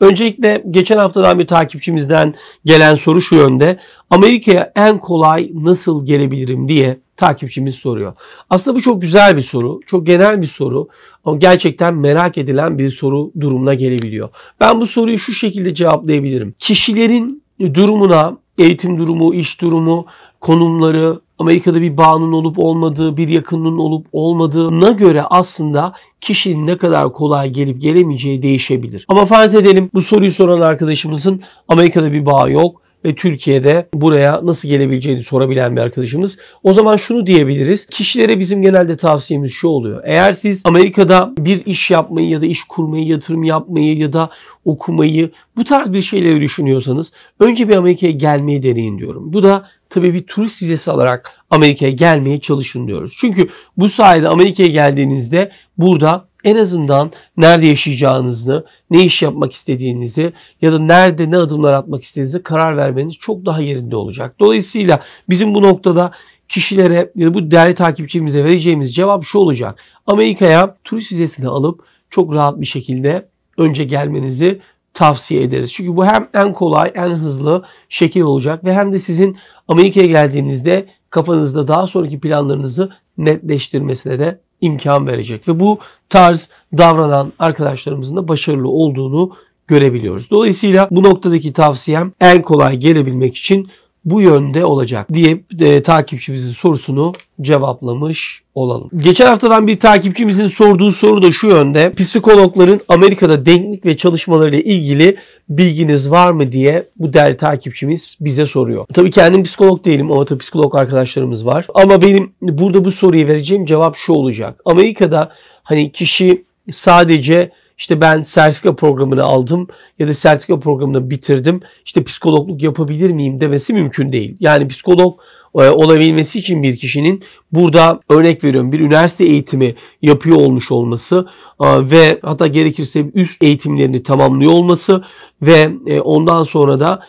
Öncelikle geçen haftadan bir takipçimizden gelen soru şu yönde. Amerika'ya en kolay nasıl gelebilirim diye takipçimiz soruyor. Aslında bu çok güzel bir soru. Çok genel bir soru. Ama gerçekten merak edilen bir soru durumuna gelebiliyor. Ben bu soruyu şu şekilde cevaplayabilirim. Kişilerin durumuna, eğitim durumu, iş durumu, konumları, Amerika'da bir bağının olup olmadığı, bir yakınının olup olmadığına göre aslında kişinin ne kadar kolay gelip gelemeyeceği değişebilir. Ama farz edelim bu soruyu soran arkadaşımızın Amerika'da bir bağ yok ve Türkiye'de buraya nasıl gelebileceğini sorabilen bir arkadaşımız. O zaman şunu diyebiliriz. Kişilere bizim genelde tavsiyemiz şu oluyor. Eğer siz Amerika'da bir iş yapmayı ya da iş kurmayı, yatırım yapmayı ya da okumayı bu tarz bir şeyleri düşünüyorsanız önce bir Amerika'ya gelmeyi deneyin diyorum. Bu da tabii bir turist vizesi alarak Amerika'ya gelmeye çalışın diyoruz. Çünkü bu sayede Amerika'ya geldiğinizde burada en azından nerede yaşayacağınızı, ne iş yapmak istediğinizi ya da nerede ne adımlar atmak istediğinizi karar vermeniz çok daha yerinde olacak. Dolayısıyla bizim bu noktada kişilere ya da bu değerli takipçimize vereceğimiz cevap şu olacak. Amerika'ya turist vizesini alıp çok rahat bir şekilde önce gelmenizi tavsiye ederiz. Çünkü bu hem en kolay, en hızlı şekil olacak ve hem de sizin Amerika'ya geldiğinizde kafanızda daha sonraki planlarınızı netleştirmesine de imkan verecek ve bu tarz davranan arkadaşlarımızın da başarılı olduğunu görebiliyoruz. Dolayısıyla bu noktadaki tavsiyem en kolay gelebilmek için bu yönde olacak diye e, takipçimizin sorusunu cevaplamış olalım. Geçen haftadan bir takipçimizin sorduğu soru da şu yönde. Psikologların Amerika'da denklik ve çalışmalarıyla ilgili bilginiz var mı diye bu değerli takipçimiz bize soruyor. Tabii kendim psikolog değilim ama tabii psikolog arkadaşlarımız var. Ama benim burada bu soruyu vereceğim cevap şu olacak. Amerika'da hani kişi sadece işte ben sertifika programını aldım ya da sertifika programını bitirdim. İşte psikologluk yapabilir miyim demesi mümkün değil. Yani psikolog e, olabilmesi için bir kişinin burada örnek veriyorum bir üniversite eğitimi yapıyor olmuş olması e, ve hatta gerekirse üst eğitimlerini tamamlıyor olması ve e, ondan sonra da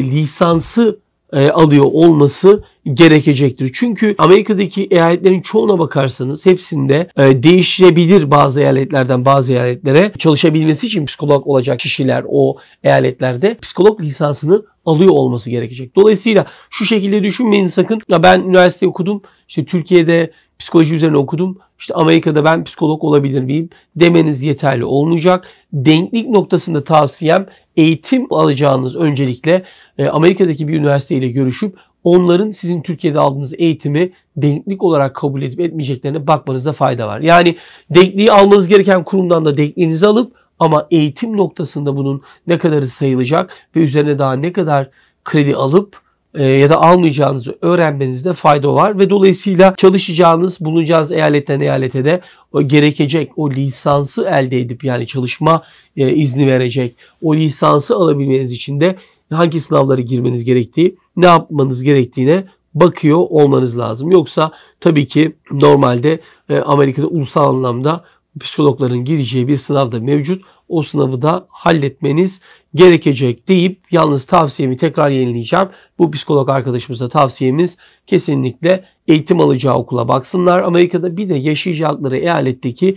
lisansı e, alıyor olması gerekecektir. Çünkü Amerika'daki eyaletlerin çoğuna bakarsanız hepsinde e, değişebilir bazı eyaletlerden bazı eyaletlere çalışabilmesi için psikolog olacak kişiler o eyaletlerde psikolog lisansını alıyor olması gerekecek. Dolayısıyla şu şekilde düşünmeyin sakın. Ya ben üniversite okudum. İşte Türkiye'de psikoloji üzerine okudum. İşte Amerika'da ben psikolog olabilir miyim demeniz yeterli olmayacak. Denklik noktasında tavsiyem eğitim alacağınız öncelikle e, Amerika'daki bir üniversiteyle görüşüp onların sizin Türkiye'de aldığınız eğitimi denklik olarak kabul edip etmeyeceklerine bakmanızda fayda var. Yani denkliği almanız gereken kurumdan da denkliğinizi alıp ama eğitim noktasında bunun ne kadarı sayılacak ve üzerine daha ne kadar kredi alıp e, ya da almayacağınızı öğrenmenizde fayda var ve dolayısıyla çalışacağınız, bulunacağınız eyaletten eyalete de o gerekecek o lisansı elde edip yani çalışma e, izni verecek o lisansı alabilmeniz için de hangi sınavları girmeniz gerektiği, ne yapmanız gerektiğine bakıyor olmanız lazım. Yoksa tabii ki normalde e, Amerika'da ulusal anlamda psikologların gireceği bir sınav da mevcut. O sınavı da halletmeniz gerekecek deyip yalnız tavsiyemi tekrar yenileyeceğim. Bu psikolog arkadaşımıza tavsiyemiz kesinlikle eğitim alacağı okula baksınlar. Amerika'da bir de yaşayacakları eyaletteki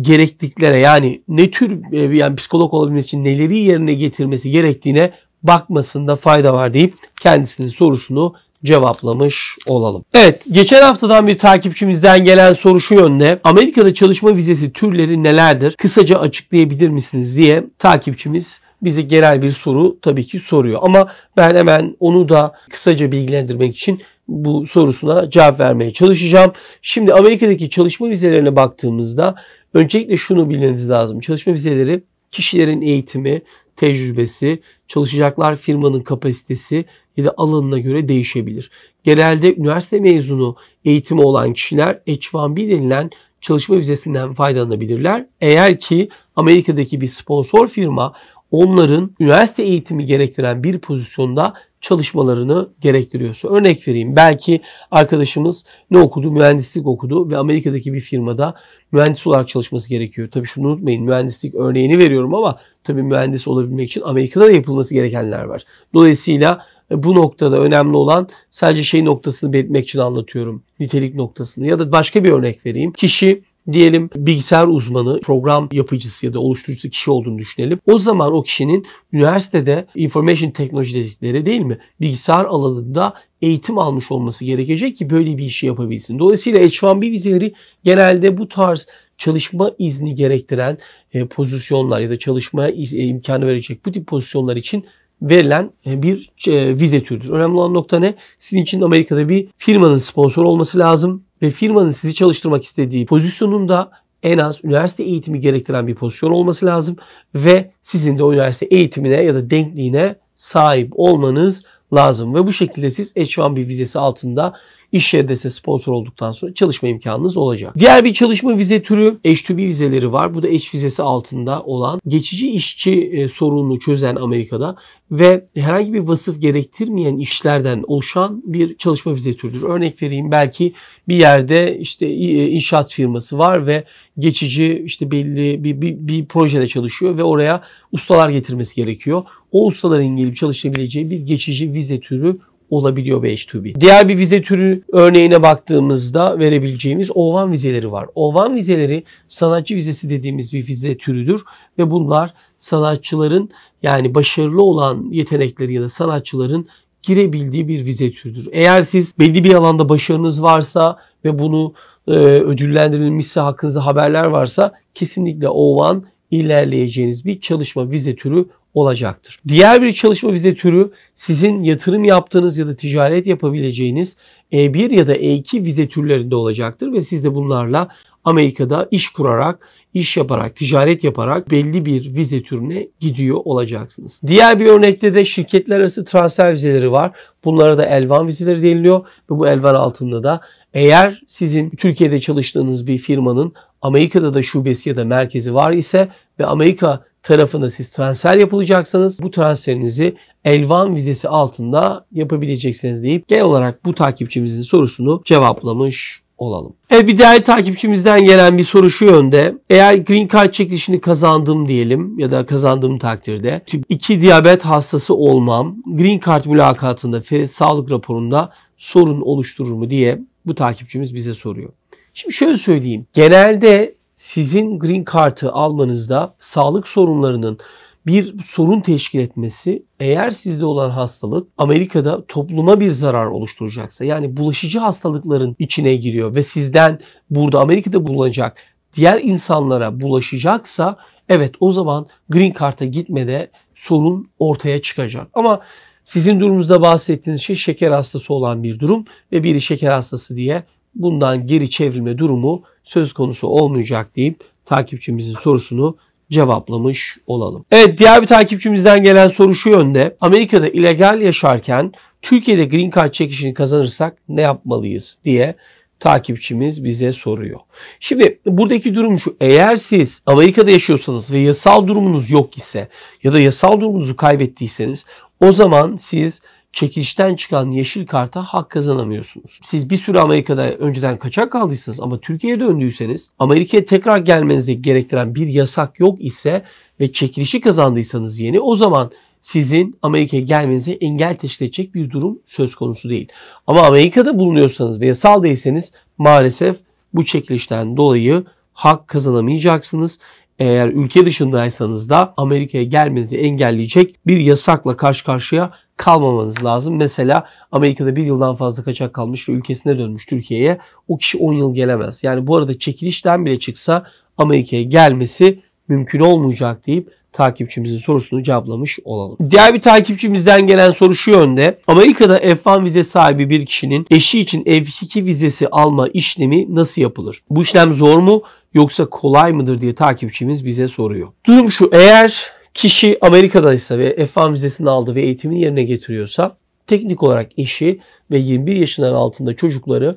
gerekliklere yani ne tür e, yani psikolog olabilmesi için neleri yerine getirmesi gerektiğine bakmasında fayda var deyip kendisinin sorusunu cevaplamış olalım. Evet, geçen haftadan bir takipçimizden gelen soru şu yönde. Amerika'da çalışma vizesi türleri nelerdir? Kısaca açıklayabilir misiniz diye takipçimiz bize genel bir soru tabii ki soruyor. Ama ben hemen onu da kısaca bilgilendirmek için bu sorusuna cevap vermeye çalışacağım. Şimdi Amerika'daki çalışma vizelerine baktığımızda öncelikle şunu bilmeniz lazım. Çalışma vizeleri kişilerin eğitimi, tecrübesi, çalışacaklar firmanın kapasitesi ya da alanına göre değişebilir. Genelde üniversite mezunu eğitimi olan kişiler H-1B denilen çalışma vizesinden faydalanabilirler. Eğer ki Amerika'daki bir sponsor firma onların üniversite eğitimi gerektiren bir pozisyonda çalışmalarını gerektiriyorsa. Örnek vereyim. Belki arkadaşımız ne okudu? Mühendislik okudu ve Amerika'daki bir firmada mühendis olarak çalışması gerekiyor. Tabii şunu unutmayın. Mühendislik örneğini veriyorum ama tabii mühendis olabilmek için Amerika'da da yapılması gerekenler var. Dolayısıyla e, bu noktada önemli olan sadece şey noktasını belirtmek için anlatıyorum. Nitelik noktasını ya da başka bir örnek vereyim. Kişi diyelim bilgisayar uzmanı, program yapıcısı ya da oluşturucusu kişi olduğunu düşünelim. O zaman o kişinin üniversitede information technology dedikleri değil mi? Bilgisayar alanında eğitim almış olması gerekecek ki böyle bir işi yapabilsin. Dolayısıyla H1B vizeleri genelde bu tarz çalışma izni gerektiren e, pozisyonlar ya da çalışmaya e, imkanı verecek bu tip pozisyonlar için verilen e, bir vize türüdür. Önemli olan nokta ne? Sizin için Amerika'da bir firmanın sponsor olması lazım ve firmanın sizi çalıştırmak istediği pozisyonunda en az üniversite eğitimi gerektiren bir pozisyon olması lazım ve sizin de o üniversite eğitimine ya da denkliğine sahip olmanız lazım ve bu şekilde siz H1B vizesi altında iş yerinde size sponsor olduktan sonra çalışma imkanınız olacak. Diğer bir çalışma vize türü H2B vizeleri var. Bu da H vizesi altında olan geçici işçi e, sorununu çözen Amerika'da ve herhangi bir vasıf gerektirmeyen işlerden oluşan bir çalışma vize türüdür. Örnek vereyim belki bir yerde işte e, inşaat firması var ve geçici işte belli bir, bir, bir projede çalışıyor ve oraya ustalar getirmesi gerekiyor. O ustaların gelip çalışabileceği bir geçici vize türü olabiliyor bir 2 b Diğer bir vize türü örneğine baktığımızda verebileceğimiz ovan vizeleri var. Ovan vizeleri sanatçı vizesi dediğimiz bir vize türüdür ve bunlar sanatçıların yani başarılı olan yetenekleri ya da sanatçıların girebildiği bir vize türüdür. Eğer siz belli bir alanda başarınız varsa ve bunu e, ödüllendirilmişse hakkınızda haberler varsa kesinlikle ovan ilerleyeceğiniz bir çalışma vize türü olacaktır. Diğer bir çalışma vize türü sizin yatırım yaptığınız ya da ticaret yapabileceğiniz E1 ya da E2 vize türlerinde olacaktır ve siz de bunlarla Amerika'da iş kurarak, iş yaparak, ticaret yaparak belli bir vize türüne gidiyor olacaksınız. Diğer bir örnekte de şirketler arası transfer vizeleri var. Bunlara da elvan vizeleri deniliyor ve bu elvan altında da eğer sizin Türkiye'de çalıştığınız bir firmanın Amerika'da da şubesi ya da merkezi var ise ve Amerika tarafına siz transfer yapılacaksanız bu transferinizi Elvan vizesi altında yapabileceksiniz deyip genel olarak bu takipçimizin sorusunu cevaplamış olalım. Evet bir değerli takipçimizden gelen bir soru şu yönde. Eğer green card çekilişini kazandım diyelim ya da kazandığım takdirde iki diyabet hastası olmam green card mülakatında ve sağlık raporunda sorun oluşturur mu diye bu takipçimiz bize soruyor. Şimdi şöyle söyleyeyim. Genelde sizin green card'ı almanızda sağlık sorunlarının bir sorun teşkil etmesi eğer sizde olan hastalık Amerika'da topluma bir zarar oluşturacaksa yani bulaşıcı hastalıkların içine giriyor ve sizden burada Amerika'da bulunacak diğer insanlara bulaşacaksa evet o zaman green card'a gitmede sorun ortaya çıkacak. Ama sizin durumunuzda bahsettiğiniz şey şeker hastası olan bir durum ve biri şeker hastası diye bundan geri çevrilme durumu söz konusu olmayacak deyip takipçimizin sorusunu cevaplamış olalım. Evet diğer bir takipçimizden gelen soru şu yönde. Amerika'da illegal yaşarken Türkiye'de green card çekişini kazanırsak ne yapmalıyız diye takipçimiz bize soruyor. Şimdi buradaki durum şu. Eğer siz Amerika'da yaşıyorsanız ve yasal durumunuz yok ise ya da yasal durumunuzu kaybettiyseniz o zaman siz çekilişten çıkan yeşil karta hak kazanamıyorsunuz. Siz bir süre Amerika'da önceden kaçak kaldıysanız ama Türkiye'ye döndüyseniz Amerika'ya tekrar gelmenizi gerektiren bir yasak yok ise ve çekilişi kazandıysanız yeni o zaman sizin Amerika'ya gelmenize engel teşkil edecek bir durum söz konusu değil. Ama Amerika'da bulunuyorsanız ve yasal değilseniz maalesef bu çekilişten dolayı hak kazanamayacaksınız. Eğer ülke dışındaysanız da Amerika'ya gelmenizi engelleyecek bir yasakla karşı karşıya kalmamanız lazım. Mesela Amerika'da bir yıldan fazla kaçak kalmış ve ülkesine dönmüş Türkiye'ye o kişi 10 yıl gelemez. Yani bu arada çekilişten bile çıksa Amerika'ya gelmesi mümkün olmayacak deyip takipçimizin sorusunu cevaplamış olalım. Diğer bir takipçimizden gelen soru şu yönde. Amerika'da F1 vize sahibi bir kişinin eşi için F2 vizesi alma işlemi nasıl yapılır? Bu işlem zor mu yoksa kolay mıdır diye takipçimiz bize soruyor. Durum şu eğer Kişi Amerika'daysa ve F1 vizesini aldı ve eğitimini yerine getiriyorsa teknik olarak eşi ve 21 yaşından altında çocukları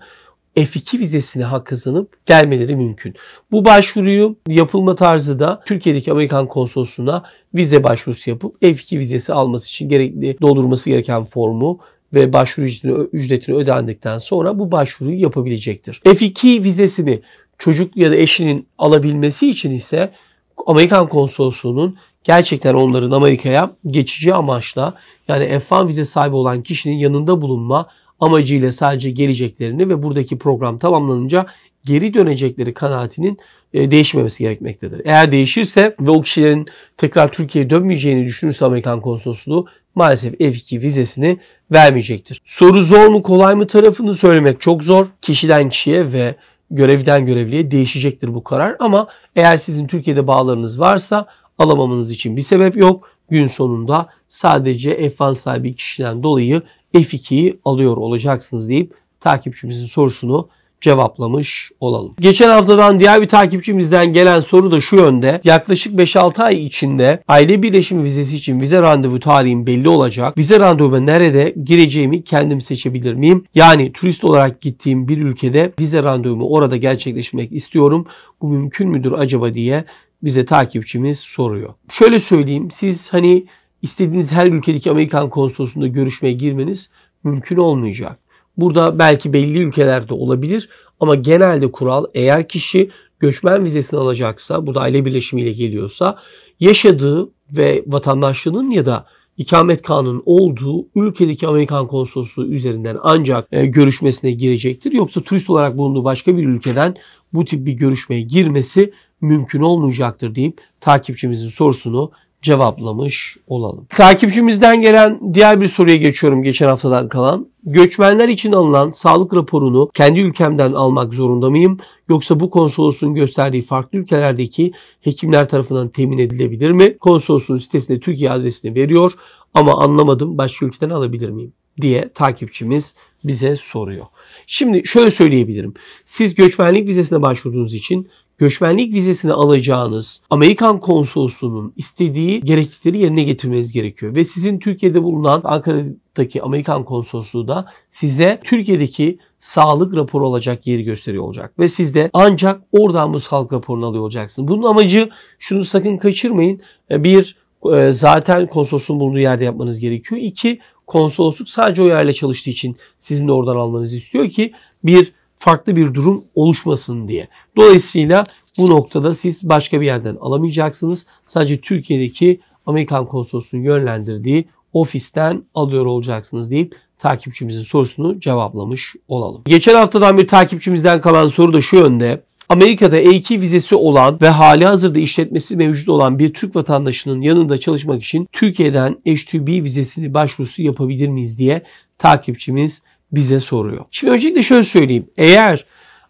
F2 vizesini hak kazanıp gelmeleri mümkün. Bu başvuruyu yapılma tarzı da Türkiye'deki Amerikan konsolosluğuna vize başvurusu yapıp F2 vizesi alması için gerekli doldurması gereken formu ve başvuru ücretini ödendikten sonra bu başvuruyu yapabilecektir. F2 vizesini çocuk ya da eşinin alabilmesi için ise Amerikan konsolosluğunun gerçekten onların Amerika'ya geçici amaçla yani F1 vize sahibi olan kişinin yanında bulunma amacıyla sadece geleceklerini ve buradaki program tamamlanınca geri dönecekleri kanaatinin e, değişmemesi gerekmektedir. Eğer değişirse ve o kişilerin tekrar Türkiye'ye dönmeyeceğini düşünürse Amerikan konsolosluğu maalesef F2 vizesini vermeyecektir. Soru zor mu kolay mı tarafını söylemek çok zor. Kişiden kişiye ve görevden görevliye değişecektir bu karar ama eğer sizin Türkiye'de bağlarınız varsa alamamanız için bir sebep yok. Gün sonunda sadece F1 sahibi kişiden dolayı F2'yi alıyor olacaksınız deyip takipçimizin sorusunu cevaplamış olalım. Geçen haftadan diğer bir takipçimizden gelen soru da şu yönde. Yaklaşık 5-6 ay içinde aile Birleşim vizesi için vize randevu tarihim belli olacak. Vize randevuma nerede gireceğimi kendim seçebilir miyim? Yani turist olarak gittiğim bir ülkede vize randevumu orada gerçekleşmek istiyorum. Bu mümkün müdür acaba diye bize takipçimiz soruyor. Şöyle söyleyeyim siz hani istediğiniz her ülkedeki Amerikan konsolosunda görüşmeye girmeniz mümkün olmayacak. Burada belki belli ülkelerde olabilir ama genelde kural eğer kişi göçmen vizesini alacaksa, burada aile birleşimiyle geliyorsa yaşadığı ve vatandaşlığının ya da ikamet kanunun olduğu ülkedeki Amerikan konsolosluğu üzerinden ancak e, görüşmesine girecektir. Yoksa turist olarak bulunduğu başka bir ülkeden bu tip bir görüşmeye girmesi mümkün olmayacaktır deyip takipçimizin sorusunu cevaplamış olalım. Takipçimizden gelen diğer bir soruya geçiyorum geçen haftadan kalan. Göçmenler için alınan sağlık raporunu kendi ülkemden almak zorunda mıyım? Yoksa bu konsolosun gösterdiği farklı ülkelerdeki hekimler tarafından temin edilebilir mi? Konsolosun sitesinde Türkiye adresini veriyor ama anlamadım başka ülkeden alabilir miyim? diye takipçimiz bize soruyor. Şimdi şöyle söyleyebilirim. Siz göçmenlik vizesine başvurduğunuz için göçmenlik vizesini alacağınız Amerikan konsolosluğunun istediği gereklilikleri yerine getirmeniz gerekiyor. Ve sizin Türkiye'de bulunan Ankara'daki Amerikan konsolosluğu da size Türkiye'deki sağlık raporu olacak yeri gösteriyor olacak. Ve siz de ancak oradan bu sağlık raporunu alıyor olacaksınız. Bunun amacı şunu sakın kaçırmayın. E, bir, e, zaten konsolosluğun bulunduğu yerde yapmanız gerekiyor. İki, konsolosluk sadece o yerle çalıştığı için sizin de oradan almanızı istiyor ki bir farklı bir durum oluşmasın diye. Dolayısıyla bu noktada siz başka bir yerden alamayacaksınız. Sadece Türkiye'deki Amerikan konsolosunun yönlendirdiği ofisten alıyor olacaksınız deyip takipçimizin sorusunu cevaplamış olalım. Geçen haftadan bir takipçimizden kalan soru da şu yönde. Amerika'da E2 vizesi olan ve hali hazırda işletmesi mevcut olan bir Türk vatandaşının yanında çalışmak için Türkiye'den H2B vizesini başvurusu yapabilir miyiz diye takipçimiz bize soruyor. Şimdi öncelikle şöyle söyleyeyim. Eğer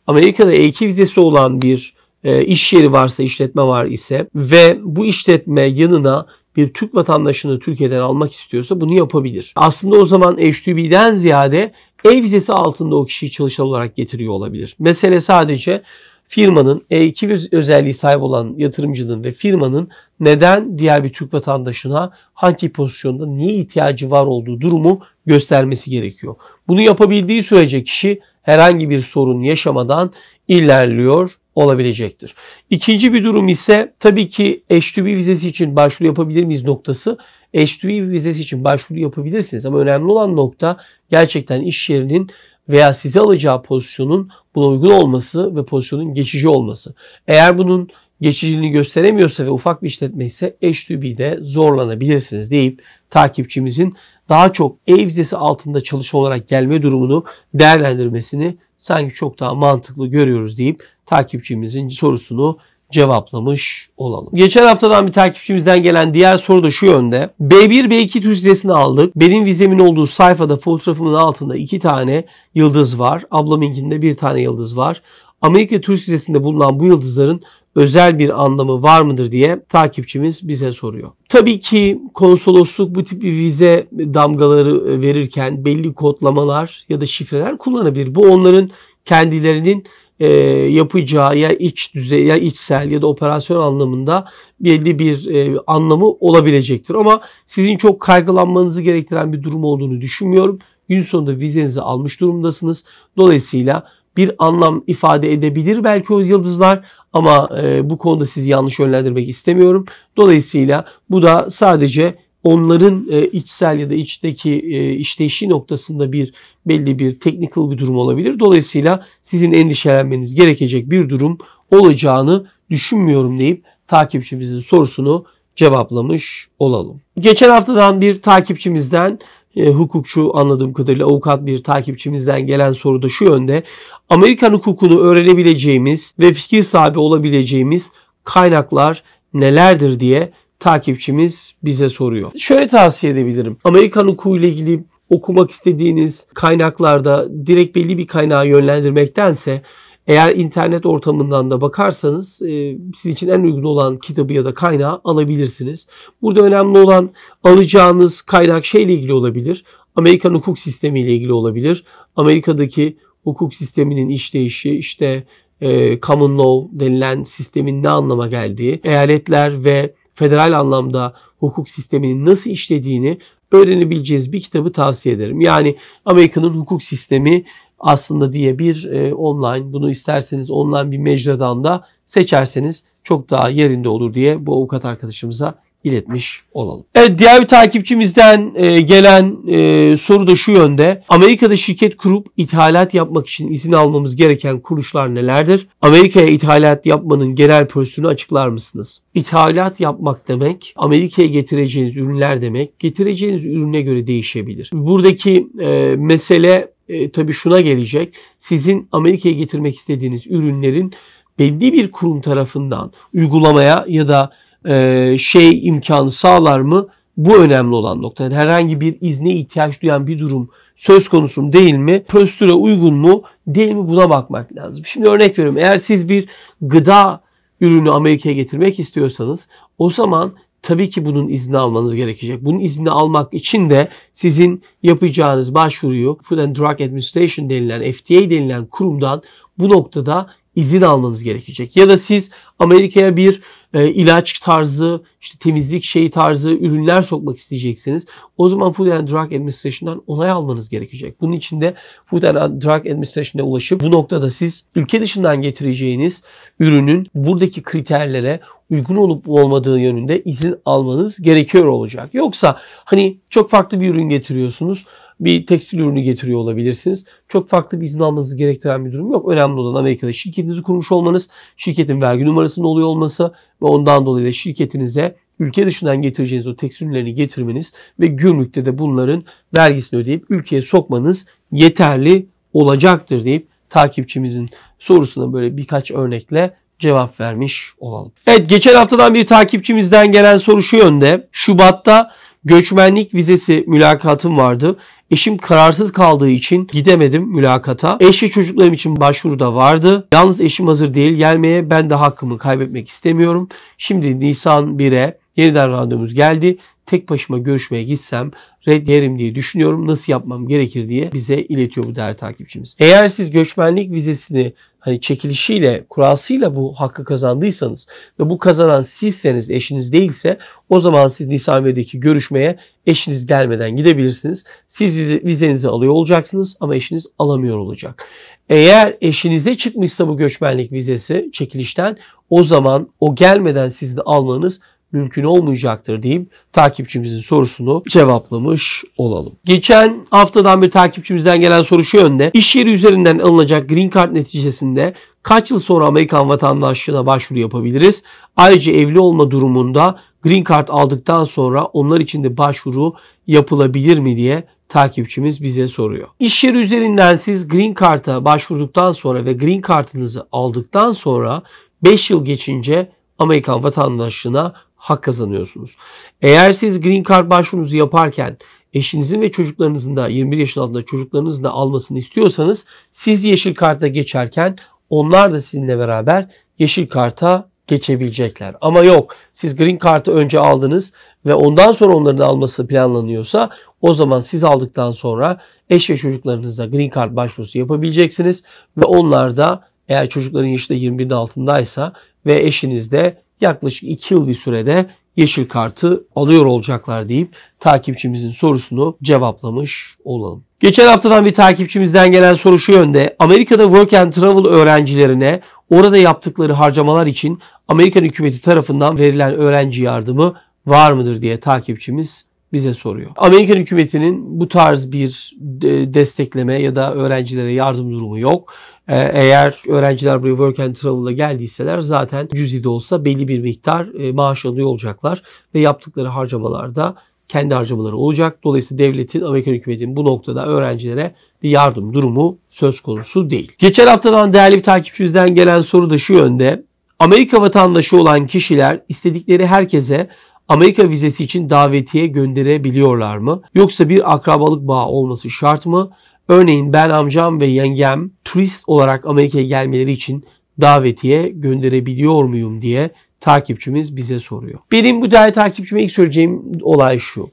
Amerika'da E2 vizesi olan bir e, iş yeri varsa, işletme var ise ve bu işletme yanına bir Türk vatandaşını Türkiye'den almak istiyorsa bunu yapabilir. Aslında o zaman H2B'den ziyade E vizesi altında o kişiyi çalışan olarak getiriyor olabilir. Mesele sadece firmanın E2 özelliği sahip olan yatırımcının ve firmanın neden diğer bir Türk vatandaşına hangi pozisyonda niye ihtiyacı var olduğu durumu göstermesi gerekiyor. Bunu yapabildiği sürece kişi herhangi bir sorun yaşamadan ilerliyor olabilecektir. İkinci bir durum ise tabii ki H2B vizesi için başvuru yapabilir miyiz noktası. H2B vizesi için başvuru yapabilirsiniz ama önemli olan nokta gerçekten iş yerinin veya size alacağı pozisyonun buna uygun olması ve pozisyonun geçici olması. Eğer bunun geçiciliğini gösteremiyorsa ve ufak bir işletme ise H2B'de zorlanabilirsiniz deyip takipçimizin daha çok ev vizesi altında çalışma olarak gelme durumunu değerlendirmesini sanki çok daha mantıklı görüyoruz deyip takipçimizin sorusunu cevaplamış olalım. Geçen haftadan bir takipçimizden gelen diğer soru da şu yönde. B1, B2 TÜİ vizesini aldık. Benim vizemin olduğu sayfada fotoğrafımın altında iki tane yıldız var. Ablamınkinde bir tane yıldız var. Amerika Türk vizesinde bulunan bu yıldızların özel bir anlamı var mıdır diye takipçimiz bize soruyor. Tabii ki konsolosluk bu tip bir vize damgaları e, verirken belli kodlamalar ya da şifreler kullanabilir. Bu onların kendilerinin e, yapacağı ya iç düzey ya içsel ya da operasyon anlamında belli bir e, anlamı olabilecektir. Ama sizin çok kaygılanmanızı gerektiren bir durum olduğunu düşünmüyorum. Gün sonunda vizenizi almış durumdasınız. Dolayısıyla bir anlam ifade edebilir belki o yıldızlar ama e, bu konuda sizi yanlış yönlendirmek istemiyorum. Dolayısıyla bu da sadece onların e, içsel ya da içteki e, işleyişi noktasında bir belli bir technical bir durum olabilir. Dolayısıyla sizin endişelenmeniz gerekecek bir durum olacağını düşünmüyorum deyip takipçimizin sorusunu cevaplamış olalım. Geçen haftadan bir takipçimizden e, hukukçu anladığım kadarıyla avukat bir takipçimizden gelen soru da şu yönde. Amerikan hukukunu öğrenebileceğimiz ve fikir sahibi olabileceğimiz kaynaklar nelerdir diye takipçimiz bize soruyor. Şöyle tavsiye edebilirim. Amerikan hukuku ile ilgili okumak istediğiniz kaynaklarda direkt belli bir kaynağı yönlendirmektense eğer internet ortamından da bakarsanız e, sizin için en uygun olan kitabı ya da kaynağı alabilirsiniz. Burada önemli olan alacağınız kaynak şeyle ilgili olabilir. Amerikan hukuk sistemi ile ilgili olabilir. Amerika'daki hukuk sisteminin işleyişi, işte e, common law denilen sistemin ne anlama geldiği, eyaletler ve federal anlamda hukuk sisteminin nasıl işlediğini öğrenebileceğiz bir kitabı tavsiye ederim. Yani Amerika'nın hukuk sistemi aslında diye bir e, online bunu isterseniz online bir mecradan da seçerseniz çok daha yerinde olur diye bu avukat arkadaşımıza iletmiş olalım. Evet diğer bir takipçimizden e, gelen e, soru da şu yönde. Amerika'da şirket kurup ithalat yapmak için izin almamız gereken kuruluşlar nelerdir? Amerika'ya ithalat yapmanın genel prosedürünü açıklar mısınız? İthalat yapmak demek Amerika'ya getireceğiniz ürünler demek. Getireceğiniz ürüne göre değişebilir. Buradaki e, mesele e, tabii şuna gelecek. Sizin Amerika'ya getirmek istediğiniz ürünlerin belli bir kurum tarafından uygulamaya ya da e, şey imkanı sağlar mı? Bu önemli olan nokta. Yani herhangi bir izne ihtiyaç duyan bir durum söz konusu mu değil mi? Prosedüre uygun mu değil mi buna bakmak lazım. Şimdi örnek veriyorum. Eğer siz bir gıda ürünü Amerika'ya getirmek istiyorsanız o zaman Tabii ki bunun izni almanız gerekecek. Bunun izni almak için de sizin yapacağınız başvuruyu Food and Drug Administration denilen, FDA denilen kurumdan bu noktada izin almanız gerekecek. Ya da siz Amerika'ya bir e, ilaç tarzı, işte temizlik şeyi tarzı ürünler sokmak isteyeceksiniz. O zaman Food and Drug Administration'dan onay almanız gerekecek. Bunun için de Food and Drug Administration'a ulaşıp bu noktada siz ülke dışından getireceğiniz ürünün buradaki kriterlere uygun olup olmadığı yönünde izin almanız gerekiyor olacak. Yoksa hani çok farklı bir ürün getiriyorsunuz bir tekstil ürünü getiriyor olabilirsiniz. Çok farklı bir izin almanızı gerektiren bir durum yok. Önemli olan Amerika'da şirketinizi kurmuş olmanız, şirketin vergi numarasının oluyor olması ve ondan dolayı da şirketinize ülke dışından getireceğiniz o tekstil ürünlerini getirmeniz ve gümrükte de bunların vergisini ödeyip ülkeye sokmanız yeterli olacaktır deyip takipçimizin sorusuna böyle birkaç örnekle cevap vermiş olalım. Evet geçen haftadan bir takipçimizden gelen soru şu yönde. Şubat'ta Göçmenlik vizesi mülakatım vardı. Eşim kararsız kaldığı için gidemedim mülakata. Eş ve çocuklarım için başvuru da vardı. Yalnız eşim hazır değil gelmeye. Ben de hakkımı kaybetmek istemiyorum. Şimdi Nisan 1'e yeniden randevumuz geldi. Tek başıma görüşmeye gitsem red diye düşünüyorum. Nasıl yapmam gerekir diye bize iletiyor bu değerli takipçimiz. Eğer siz göçmenlik vizesini hani çekilişiyle, kurasıyla bu hakkı kazandıysanız ve bu kazanan sizseniz, eşiniz değilse o zaman siz Nisan 1'deki görüşmeye eşiniz gelmeden gidebilirsiniz. Siz vize vizenizi alıyor olacaksınız ama eşiniz alamıyor olacak. Eğer eşinize çıkmışsa bu göçmenlik vizesi çekilişten o zaman o gelmeden sizin almanız mümkün olmayacaktır deyip takipçimizin sorusunu cevaplamış olalım. Geçen haftadan bir takipçimizden gelen soru şu yönde. İş yeri üzerinden alınacak green card neticesinde kaç yıl sonra Amerikan vatandaşlığına başvuru yapabiliriz? Ayrıca evli olma durumunda green card aldıktan sonra onlar için de başvuru yapılabilir mi diye takipçimiz bize soruyor. İş yeri üzerinden siz green card'a başvurduktan sonra ve green card'ınızı aldıktan sonra 5 yıl geçince Amerikan vatandaşlığına hak kazanıyorsunuz. Eğer siz green card başvurunuzu yaparken eşinizin ve çocuklarınızın da 21 yaşın altında çocuklarınızın da almasını istiyorsanız siz yeşil karta geçerken onlar da sizinle beraber yeşil karta geçebilecekler. Ama yok siz green kartı önce aldınız ve ondan sonra onların alması planlanıyorsa o zaman siz aldıktan sonra eş ve çocuklarınızla green card başvurusu yapabileceksiniz ve onlar da eğer çocukların yaşı da 21'in altındaysa ve eşiniz de yaklaşık 2 yıl bir sürede yeşil kartı alıyor olacaklar deyip takipçimizin sorusunu cevaplamış olalım. Geçen haftadan bir takipçimizden gelen soru şu yönde. Amerika'da work and travel öğrencilerine orada yaptıkları harcamalar için Amerikan hükümeti tarafından verilen öğrenci yardımı var mıdır diye takipçimiz bize soruyor. Amerikan hükümetinin bu tarz bir e, destekleme ya da öğrencilere yardım durumu yok. E, eğer öğrenciler buraya work and travel'la geldiyseler zaten 100 de olsa belli bir miktar e, maaş alıyor olacaklar ve yaptıkları harcamalarda kendi harcamaları olacak. Dolayısıyla devletin, Amerikan hükümetinin bu noktada öğrencilere bir yardım durumu söz konusu değil. Geçen haftadan değerli bir takipçimizden gelen soru da şu yönde. Amerika vatandaşı olan kişiler istedikleri herkese Amerika vizesi için davetiye gönderebiliyorlar mı? Yoksa bir akrabalık bağı olması şart mı? Örneğin ben amcam ve yengem turist olarak Amerika'ya gelmeleri için davetiye gönderebiliyor muyum diye takipçimiz bize soruyor. Benim bu değerli takipçime ilk söyleyeceğim olay şu.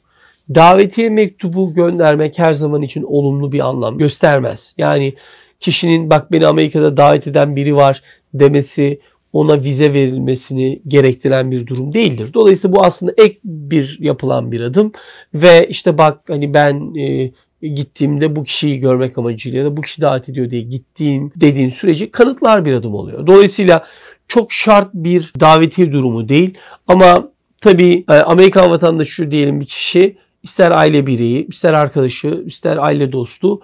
Davetiye mektubu göndermek her zaman için olumlu bir anlam göstermez. Yani kişinin bak beni Amerika'da davet eden biri var demesi ona vize verilmesini gerektiren bir durum değildir. Dolayısıyla bu aslında ek bir yapılan bir adım ve işte bak hani ben e, gittiğimde bu kişiyi görmek amacıyla ya da bu kişi davet ediyor diye gittiğim dediğin süreci kanıtlar bir adım oluyor. Dolayısıyla çok şart bir davetiye durumu değil ama tabii e, Amerikan vatandaşı diyelim bir kişi ister aile bireyi, ister arkadaşı, ister aile dostunu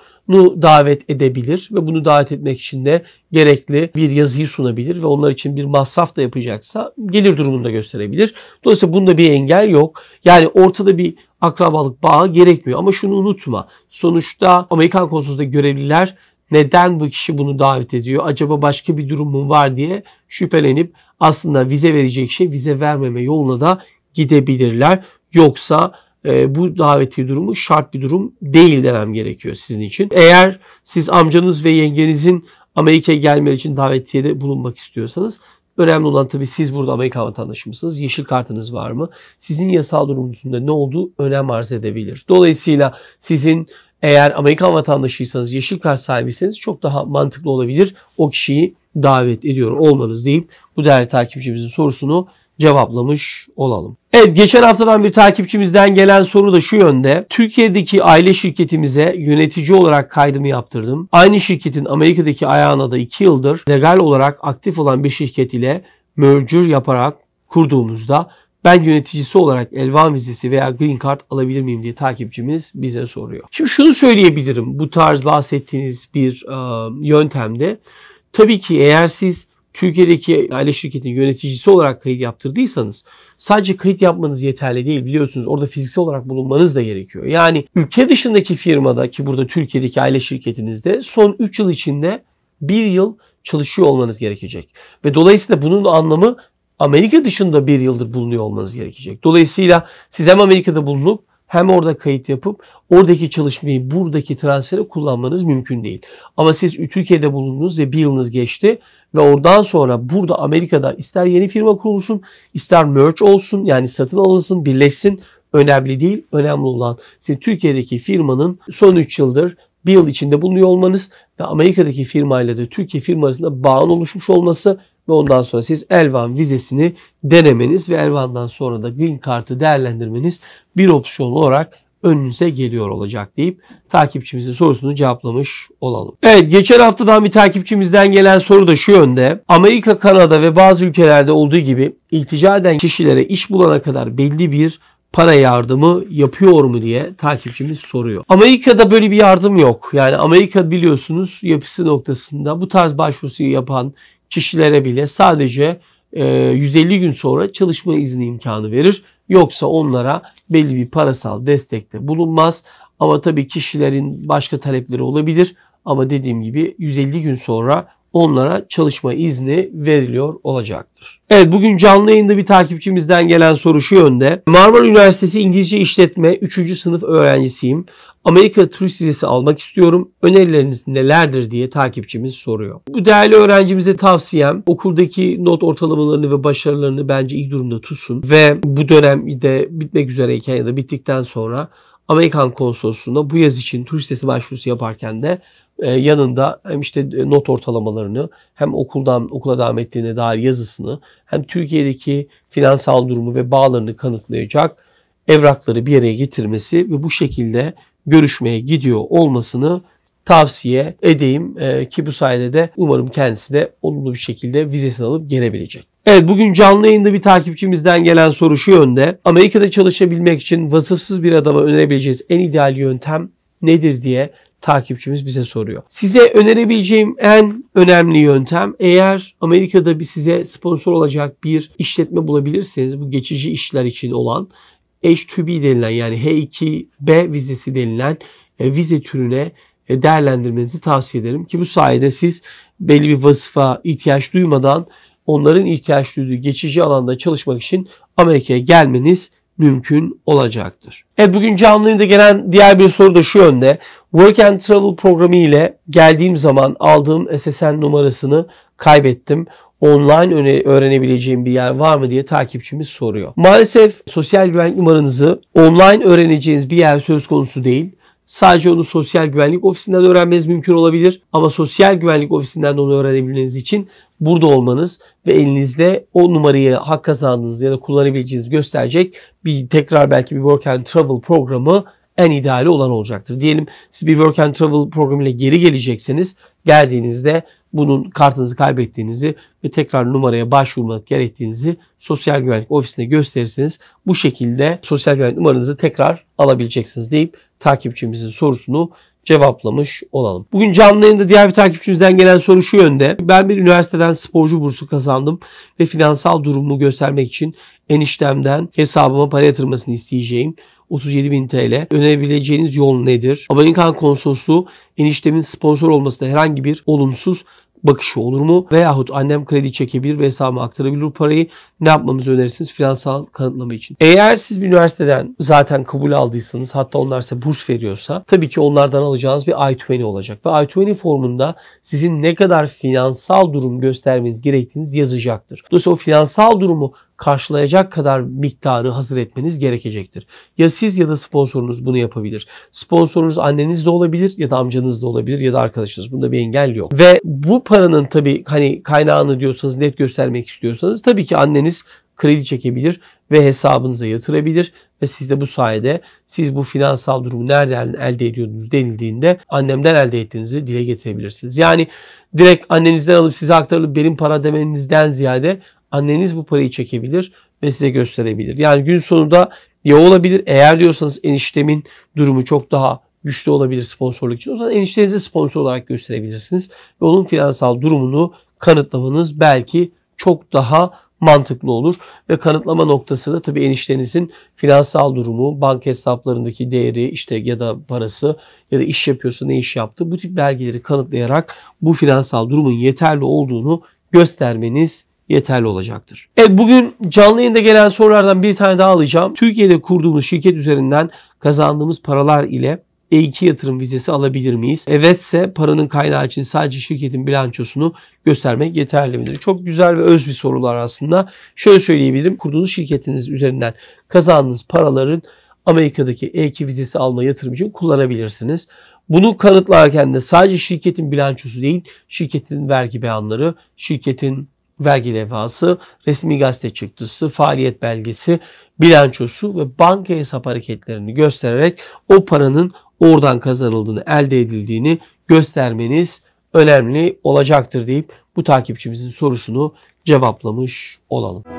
davet edebilir ve bunu davet etmek için de gerekli bir yazıyı sunabilir ve onlar için bir masraf da yapacaksa gelir durumunu da gösterebilir. Dolayısıyla bunda bir engel yok. Yani ortada bir akrabalık bağı gerekmiyor ama şunu unutma. Sonuçta Amerikan konsolosluğunda görevliler neden bu kişi bunu davet ediyor? Acaba başka bir durum mu var diye şüphelenip aslında vize verecek şey vize vermeme yoluna da gidebilirler. Yoksa e, bu daveti durumu şart bir durum değil demem gerekiyor sizin için. Eğer siz amcanız ve yengenizin Amerika'ya gelmeleri için davetiyede bulunmak istiyorsanız önemli olan tabii siz burada Amerika vatandaşı mısınız? Yeşil kartınız var mı? Sizin yasal durumunuzda ne olduğu önem arz edebilir. Dolayısıyla sizin eğer Amerikan vatandaşıysanız, yeşil kart sahibiyseniz çok daha mantıklı olabilir. O kişiyi davet ediyor olmanız deyip bu değerli takipçimizin sorusunu cevaplamış olalım. Evet geçen haftadan bir takipçimizden gelen soru da şu yönde. Türkiye'deki aile şirketimize yönetici olarak kaydımı yaptırdım. Aynı şirketin Amerika'daki ayağına da 2 yıldır legal olarak aktif olan bir şirket ile merger yaparak kurduğumuzda ben yöneticisi olarak elvan vizesi veya green card alabilir miyim diye takipçimiz bize soruyor. Şimdi şunu söyleyebilirim bu tarz bahsettiğiniz bir e, yöntemde. Tabii ki eğer siz Türkiye'deki aile şirketinin yöneticisi olarak kayıt yaptırdıysanız sadece kayıt yapmanız yeterli değil biliyorsunuz orada fiziksel olarak bulunmanız da gerekiyor. Yani ülke dışındaki firmada ki burada Türkiye'deki aile şirketinizde son 3 yıl içinde 1 yıl çalışıyor olmanız gerekecek. Ve dolayısıyla bunun anlamı Amerika dışında bir yıldır bulunuyor olmanız gerekecek. Dolayısıyla siz hem Amerika'da bulunup hem orada kayıt yapıp oradaki çalışmayı buradaki transfere kullanmanız mümkün değil. Ama siz Türkiye'de bulundunuz ve bir yılınız geçti ve oradan sonra burada Amerika'da ister yeni firma kurulsun, ister merge olsun yani satın alınsın, birleşsin önemli değil. Önemli olan sizin Türkiye'deki firmanın son 3 yıldır bir yıl içinde bulunuyor olmanız ve Amerika'daki firmayla da Türkiye firma arasında bağın oluşmuş olması ve ondan sonra siz Elvan vizesini denemeniz ve Elvan'dan sonra da Green Card'ı değerlendirmeniz bir opsiyon olarak önünüze geliyor olacak deyip takipçimizin sorusunu cevaplamış olalım. Evet geçen haftadan bir takipçimizden gelen soru da şu yönde. Amerika, Kanada ve bazı ülkelerde olduğu gibi iltica eden kişilere iş bulana kadar belli bir para yardımı yapıyor mu diye takipçimiz soruyor. Amerika'da böyle bir yardım yok. Yani Amerika biliyorsunuz yapısı noktasında bu tarz başvurusu yapan kişilere bile sadece 150 gün sonra çalışma izni imkanı verir. Yoksa onlara belli bir parasal destekte bulunmaz. Ama tabii kişilerin başka talepleri olabilir. Ama dediğim gibi 150 gün sonra onlara çalışma izni veriliyor olacaktır. Evet bugün canlı yayında bir takipçimizden gelen soru şu yönde. Marmara Üniversitesi İngilizce İşletme 3. sınıf öğrencisiyim. Amerika turist vizesi almak istiyorum. Önerileriniz nelerdir diye takipçimiz soruyor. Bu değerli öğrencimize tavsiyem okuldaki not ortalamalarını ve başarılarını bence iyi durumda tutsun ve bu dönemde bitmek üzereyken ya da bittikten sonra Amerikan konsolosluğuna bu yaz için turist vizesi başvurusu yaparken de e, yanında hem işte e, not ortalamalarını hem okuldan okula devam ettiğine dair yazısını hem Türkiye'deki finansal durumu ve bağlarını kanıtlayacak evrakları bir araya getirmesi ve bu şekilde görüşmeye gidiyor olmasını tavsiye edeyim ee, ki bu sayede de umarım kendisi de olumlu bir şekilde vizesini alıp gelebilecek. Evet bugün canlı yayında bir takipçimizden gelen soru şu yönde. Amerika'da çalışabilmek için vasıfsız bir adama önerebileceğiz en ideal yöntem nedir diye takipçimiz bize soruyor. Size önerebileceğim en önemli yöntem eğer Amerika'da bir size sponsor olacak bir işletme bulabilirseniz bu geçici işler için olan H2B denilen yani H2B vizesi denilen e, vize türüne e, değerlendirmenizi tavsiye ederim ki bu sayede siz belli bir vasıfa ihtiyaç duymadan onların ihtiyaç duyduğu geçici alanda çalışmak için Amerika'ya gelmeniz mümkün olacaktır. Evet bugün canlı yayında gelen diğer bir soru da şu yönde. Work and Travel programı ile geldiğim zaman aldığım SSN numarasını kaybettim online öğrenebileceğim bir yer var mı diye takipçimiz soruyor. Maalesef sosyal güvenlik numaranızı online öğreneceğiniz bir yer söz konusu değil. Sadece onu sosyal güvenlik ofisinden öğrenmeniz mümkün olabilir ama sosyal güvenlik ofisinden de onu öğrenebilmeniz için burada olmanız ve elinizde o numarayı hak kazandığınız ya da kullanabileceğiniz gösterecek bir tekrar belki bir work and travel programı en ideali olan olacaktır. Diyelim siz bir work and travel programı ile geri gelecekseniz geldiğinizde bunun kartınızı kaybettiğinizi ve tekrar numaraya başvurmak gerektiğinizi sosyal güvenlik ofisine gösterirseniz bu şekilde sosyal güvenlik numaranızı tekrar alabileceksiniz deyip takipçimizin sorusunu cevaplamış olalım. Bugün canlı yayında diğer bir takipçimizden gelen soru şu yönde. Ben bir üniversiteden sporcu bursu kazandım ve finansal durumumu göstermek için eniştemden hesabıma para yatırmasını isteyeceğim. 37 bin TL. Önerebileceğiniz yol nedir? Amerikan konsolosu eniştemin sponsor olmasında herhangi bir olumsuz bakışı olur mu? Veyahut annem kredi çekebilir ve hesabıma aktarabilir bu parayı. Ne yapmamızı önerirsiniz finansal kanıtlama için? Eğer siz bir üniversiteden zaten kabul aldıysanız hatta onlar size burs veriyorsa tabii ki onlardan alacağınız bir I-20 olacak. Ve I-20 formunda sizin ne kadar finansal durum göstermeniz gerektiğiniz yazacaktır. Dolayısıyla o finansal durumu karşılayacak kadar miktarı hazır etmeniz gerekecektir. Ya siz ya da sponsorunuz bunu yapabilir. Sponsorunuz anneniz de olabilir ya da amcanız da olabilir ya da arkadaşınız. Bunda bir engel yok. Ve bu paranın tabii hani kaynağını diyorsanız net göstermek istiyorsanız tabii ki anneniz kredi çekebilir ve hesabınıza yatırabilir ve siz de bu sayede siz bu finansal durumu nereden elde ediyordunuz denildiğinde annemden elde ettiğinizi dile getirebilirsiniz. Yani direkt annenizden alıp size aktarılıp benim para demenizden ziyade anneniz bu parayı çekebilir ve size gösterebilir. Yani gün sonunda ya olabilir eğer diyorsanız eniştemin durumu çok daha güçlü olabilir sponsorluk için. O zaman eniştenizi sponsor olarak gösterebilirsiniz. Ve onun finansal durumunu kanıtlamanız belki çok daha mantıklı olur. Ve kanıtlama noktası da tabii eniştenizin finansal durumu, banka hesaplarındaki değeri işte ya da parası ya da iş yapıyorsa ne iş yaptı bu tip belgeleri kanıtlayarak bu finansal durumun yeterli olduğunu göstermeniz yeterli olacaktır. Evet bugün canlı yayında gelen sorulardan bir tane daha alacağım. Türkiye'de kurduğumuz şirket üzerinden kazandığımız paralar ile e2 yatırım vizesi alabilir miyiz? Evetse paranın kaynağı için sadece şirketin bilançosunu göstermek yeterli midir? Çok güzel ve öz bir sorular aslında. Şöyle söyleyebilirim. Kurduğunuz şirketiniz üzerinden kazandığınız paraların Amerika'daki E2 vizesi alma yatırım için kullanabilirsiniz. Bunu kanıtlarken de sadece şirketin bilançosu değil, şirketin vergi beyanları, şirketin vergi levhası, resmi gazete çıktısı, faaliyet belgesi, bilançosu ve banka hesap hareketlerini göstererek o paranın oradan kazanıldığını, elde edildiğini göstermeniz önemli olacaktır deyip bu takipçimizin sorusunu cevaplamış olalım.